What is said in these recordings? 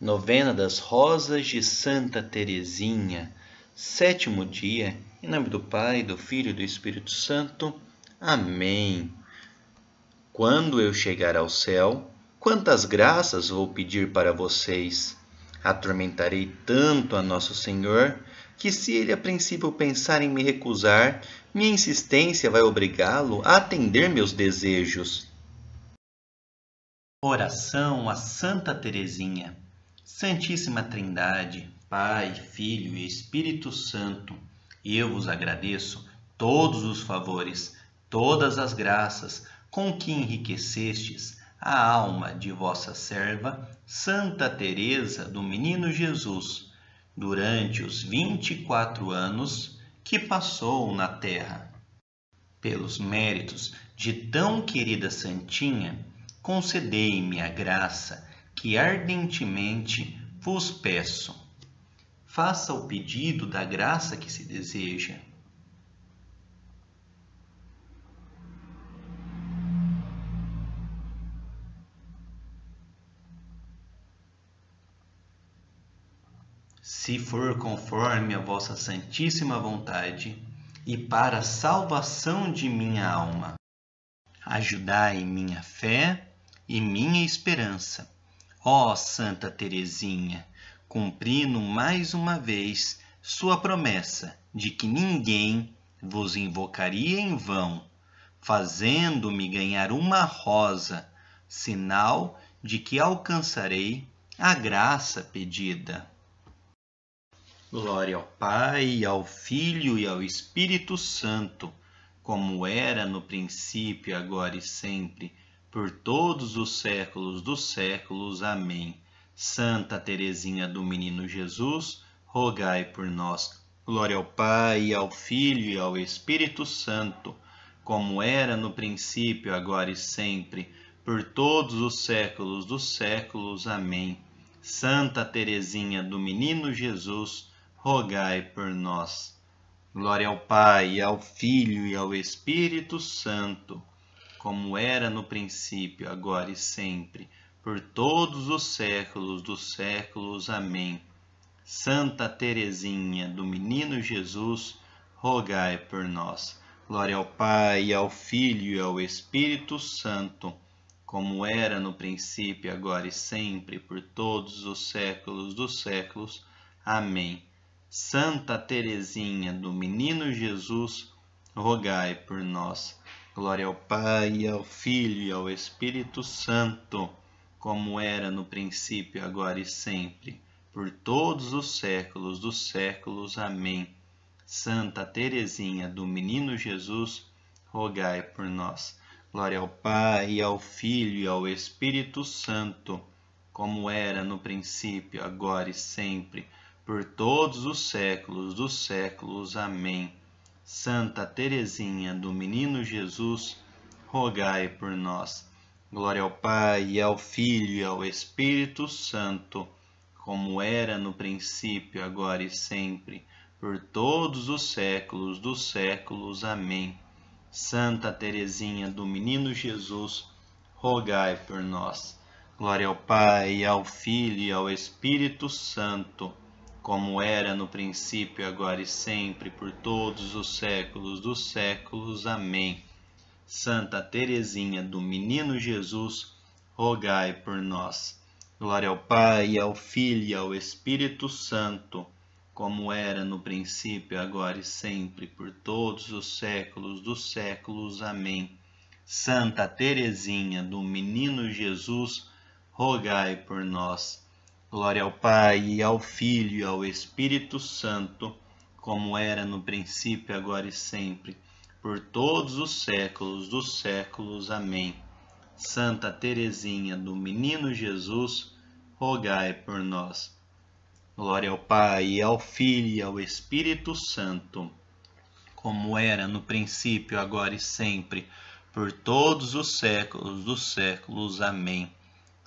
Novena das Rosas de Santa Teresinha, sétimo dia, em nome do Pai, do Filho e do Espírito Santo. Amém. Quando eu chegar ao céu, quantas graças vou pedir para vocês? Atormentarei tanto a Nosso Senhor que, se ele a princípio pensar em me recusar, minha insistência vai obrigá-lo a atender meus desejos. Oração a Santa Teresinha Santíssima Trindade, Pai, Filho e Espírito Santo, eu vos agradeço todos os favores, todas as graças com que enriquecestes a alma de vossa serva, Santa Teresa do Menino Jesus, durante os vinte e quatro anos que passou na terra. Pelos méritos de tão querida Santinha, concedei-me a graça que ardentemente vos peço. Faça o pedido da graça que se deseja. Se for conforme a vossa santíssima vontade, e para a salvação de minha alma, ajudai minha fé e minha esperança Ó oh, Santa Teresinha, cumprindo mais uma vez sua promessa de que ninguém vos invocaria em vão, fazendo-me ganhar uma rosa, sinal de que alcançarei a graça pedida. Glória ao Pai, ao Filho e ao Espírito Santo, como era no princípio, agora e sempre por todos os séculos dos séculos. Amém. Santa Teresinha do Menino Jesus, rogai por nós. Glória ao Pai, ao Filho e ao Espírito Santo, como era no princípio, agora e sempre, por todos os séculos dos séculos. Amém. Santa Teresinha do Menino Jesus, rogai por nós. Glória ao Pai, ao Filho e ao Espírito Santo como era no princípio, agora e sempre, por todos os séculos dos séculos. Amém. Santa Teresinha do Menino Jesus, rogai por nós. Glória ao Pai, ao Filho e ao Espírito Santo, como era no princípio, agora e sempre, por todos os séculos dos séculos. Amém. Santa Teresinha do Menino Jesus, rogai por nós. Glória ao Pai, ao Filho e ao Espírito Santo, como era no princípio, agora e sempre, por todos os séculos dos séculos. Amém. Santa Teresinha do Menino Jesus, rogai por nós. Glória ao Pai, ao Filho e ao Espírito Santo, como era no princípio, agora e sempre, por todos os séculos dos séculos. Amém. Santa Teresinha do Menino Jesus, rogai por nós. Glória ao Pai, ao Filho e ao Espírito Santo, como era no princípio, agora e sempre, por todos os séculos dos séculos. Amém. Santa Teresinha do Menino Jesus, rogai por nós. Glória ao Pai, ao Filho e ao Espírito Santo como era no princípio, agora e sempre, por todos os séculos dos séculos. Amém. Santa Teresinha do Menino Jesus, rogai por nós. Glória ao Pai, ao Filho e ao Espírito Santo, como era no princípio, agora e sempre, por todos os séculos dos séculos. Amém. Santa Teresinha do Menino Jesus, rogai por nós. Glória ao Pai, ao Filho e ao Espírito Santo, como era no princípio, agora e sempre, por todos os séculos dos séculos. Amém. Santa Teresinha do Menino Jesus, rogai por nós. Glória ao Pai, ao Filho e ao Espírito Santo, como era no princípio, agora e sempre, por todos os séculos dos séculos. Amém.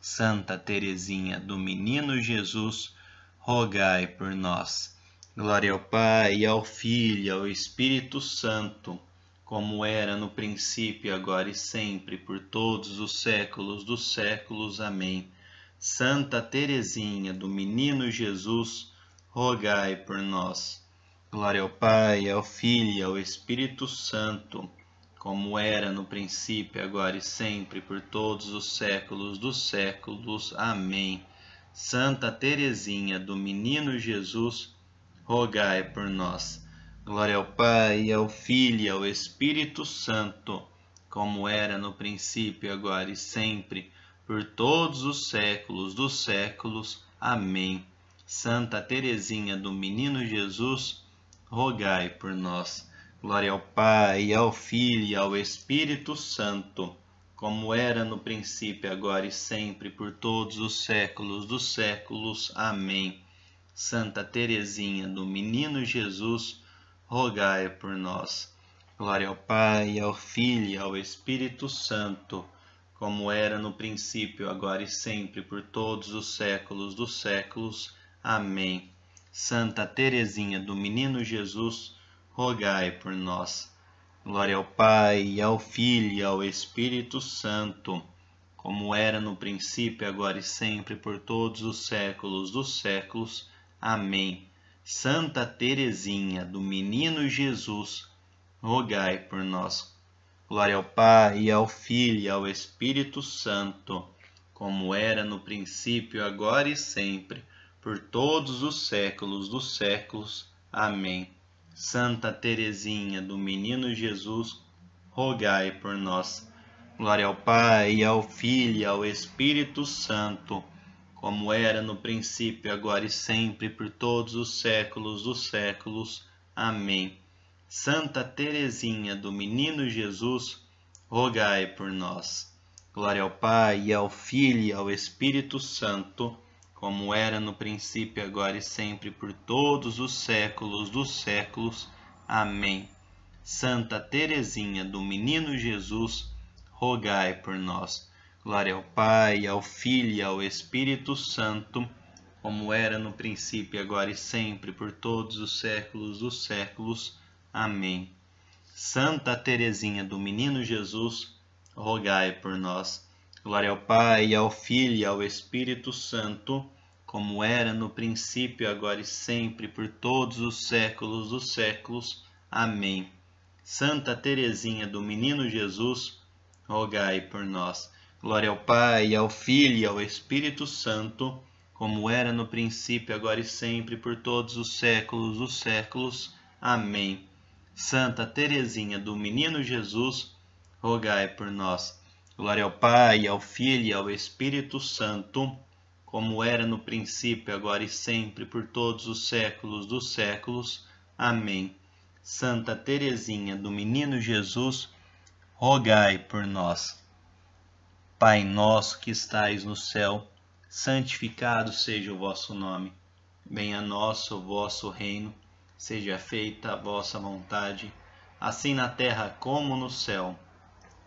Santa Teresinha do Menino Jesus, rogai por nós. Glória ao Pai, ao Filho e ao Espírito Santo, como era no princípio, agora e sempre, por todos os séculos dos séculos. Amém. Santa Teresinha do Menino Jesus, rogai por nós. Glória ao Pai, ao Filho e ao Espírito Santo como era no princípio, agora e sempre, por todos os séculos dos séculos. Amém. Santa Teresinha do Menino Jesus, rogai por nós. Glória ao Pai, ao Filho e ao Espírito Santo, como era no princípio, agora e sempre, por todos os séculos dos séculos. Amém. Santa Teresinha do Menino Jesus, rogai por nós. Glória ao Pai, ao Filho e ao Espírito Santo, como era no princípio, agora e sempre, por todos os séculos dos séculos. Amém. Santa Teresinha do Menino Jesus, rogai por nós. Glória ao Pai, ao Filho e ao Espírito Santo, como era no princípio, agora e sempre, por todos os séculos dos séculos. Amém. Santa Teresinha do Menino Jesus, rogai rogai por nós. Glória ao Pai, ao Filho e ao Espírito Santo, como era no princípio, agora e sempre, por todos os séculos dos séculos. Amém. Santa Teresinha do Menino Jesus, rogai por nós. Glória ao Pai, ao Filho e ao Espírito Santo, como era no princípio, agora e sempre, por todos os séculos dos séculos. Amém. Santa Teresinha do Menino Jesus, rogai por nós. Glória ao Pai, ao Filho e ao Espírito Santo, como era no princípio, agora e sempre, por todos os séculos dos séculos. Amém. Santa Teresinha do Menino Jesus, rogai por nós. Glória ao Pai, ao Filho e ao Espírito Santo como era no princípio, agora e sempre, por todos os séculos dos séculos. Amém. Santa Teresinha do Menino Jesus, rogai por nós. Glória ao Pai, ao Filho e ao Espírito Santo, como era no princípio, agora e sempre, por todos os séculos dos séculos. Amém. Santa Teresinha do Menino Jesus, rogai por nós. Glória ao Pai, ao Filho e ao Espírito Santo, como era no princípio, agora e sempre, por todos os séculos dos séculos. Amém. Santa Teresinha do Menino Jesus, rogai por nós. Glória ao Pai, ao Filho e ao Espírito Santo, como era no princípio, agora e sempre, por todos os séculos dos séculos. Amém. Santa Teresinha do Menino Jesus, rogai por nós. Glória ao Pai, ao Filho e ao Espírito Santo, como era no princípio, agora e sempre, por todos os séculos dos séculos. Amém. Santa Teresinha do Menino Jesus, rogai por nós. Pai nosso que estais no céu, santificado seja o vosso nome. Venha a nós o vosso reino, seja feita a vossa vontade, assim na terra como no céu.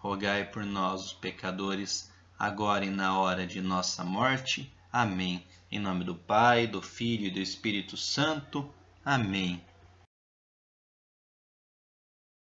rogai por nós, os pecadores, agora e na hora de nossa morte. Amém. Em nome do Pai, do Filho e do Espírito Santo. Amém.